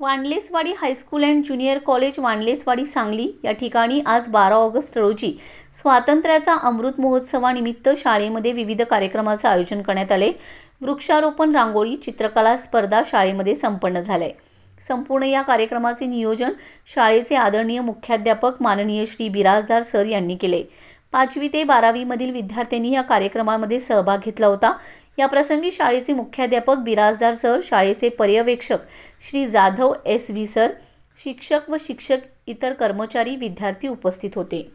वांडलेसवाडी high school and junior college Wanlesswadi Sangli या ठिकाणी आज बारा ऑगस्ट रोजी स्वातंत्र्याचा अमृत महोत्सवानिमित्त शाळेमध्ये विविध कार्यक्रमाचं आयोजन करण्यात आले वृक्षारोपण रांगोळी चित्रकला स्पर्धा शाळेमध्ये संपन्न झाले संपूर्ण या कार्यक्रमाचे नियोजन शाळेचे आदरणीय मुख्याध्यापक माननीय श्री बिराजदार सर यांनी केले पाचवी ते बारावीमधील विद्यार्थ्यांनी या कार्यक्रमामध्ये सहभाग घेतला होता या याप्रसंगी शाळेचे मुख्याध्यापक बिराजदार सर शाळेचे पर्यवेक्षक Shri Jadhav S V sir शिक्षक व शिक्षक इतर कर्मचारी विद्यार्थी उपस्थित होते